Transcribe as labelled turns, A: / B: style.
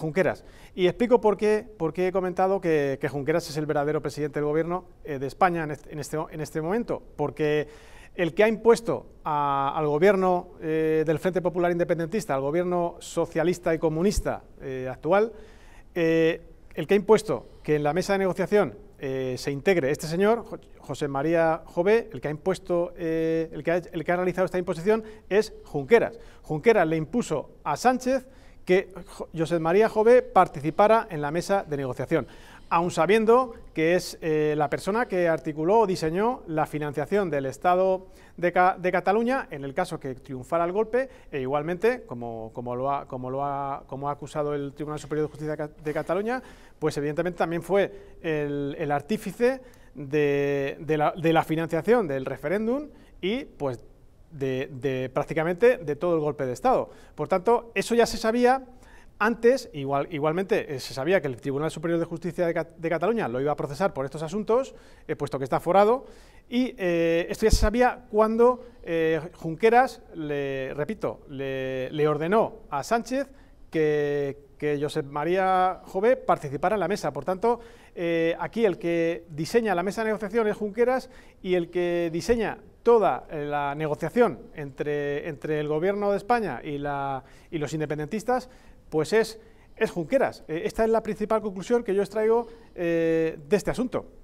A: Junqueras. Y explico por qué, por he comentado que, Junqueras es el verdadero presidente del gobierno eh, de España este, este, en este, momento. Porque el que ha impuesto al gobierno eh, del Frente Popular Independentista, al gobierno socialista y comunista eh, actual, el que ha impuesto que en la mesa de negociación se integre este señor, José María Jové, el que ha impuesto, el que ha realizado esta imposición es Junqueras. Junqueras le impuso a Sánchez que José María Jove participara en la mesa de negociación, aun sabiendo que es eh, la persona que articuló o diseñó la financiación del Estado de, Cataluña en el caso que triunfara el golpe, e igualmente, como, como, lo ha, como, lo ha, como ha acusado el Tribunal Superior de Justicia de Cataluña, pues evidentemente también fue el, artífice de, la, de la financiación del referéndum y pues de, prácticamente de todo el golpe de Estado. Por tanto, eso ya se sabía antes, igual, igualmente eh, se sabía que el Tribunal Superior de Justicia de, Cataluña lo iba a procesar por estos asuntos, eh, puesto que está forado, y eh, esto ya se sabía cuando Junqueras, le, repito, le, ordenó a Sánchez que, que Josep María Jové participara en la mesa. Por tanto, aquí el que diseña la mesa de negociación es Junqueras y el que diseña toda eh, la negociación entre, el gobierno de España y, la, y los independentistas, pues es, es Junqueras. Eh, esta es la principal conclusión que yo extraigo eh, de este asunto.